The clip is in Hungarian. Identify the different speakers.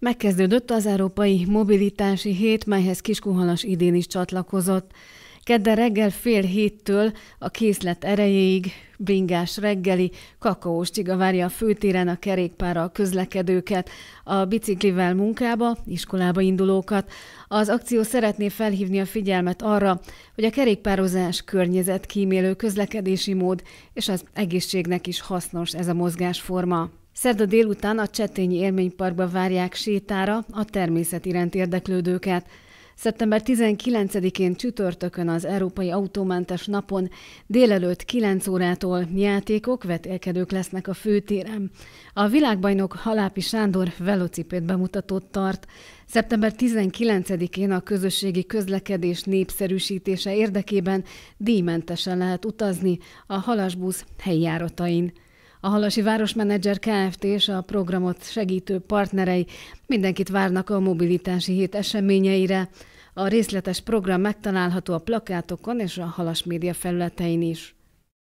Speaker 1: Megkezdődött az Európai Mobilitási Hét, melyhez Kiskuhalas idén is csatlakozott. Kedden reggel fél héttől a készlet erejéig bringás reggeli, kakaós csiga várja a főtéren a kerékpárral közlekedőket, a biciklivel munkába, iskolába indulókat. Az akció szeretné felhívni a figyelmet arra, hogy a kerékpározás környezetkímélő közlekedési mód, és az egészségnek is hasznos ez a mozgásforma. Szerda délután a Csetényi Élményparkba várják sétára a természet iránt érdeklődőket. Szeptember 19-én csütörtökön az Európai Autómentes Napon délelőtt 9 órától játékok, vetélkedők lesznek a főtérem. A világbajnok Halápi Sándor velocipét bemutatót tart. Szeptember 19-én a közösségi közlekedés népszerűsítése érdekében díjmentesen lehet utazni a halasbusz helyi járatain. A Halasi Városmenedzser Kft. és a programot segítő partnerei mindenkit várnak a mobilitási hét eseményeire. A részletes program megtalálható a plakátokon és a Halas média felületein is.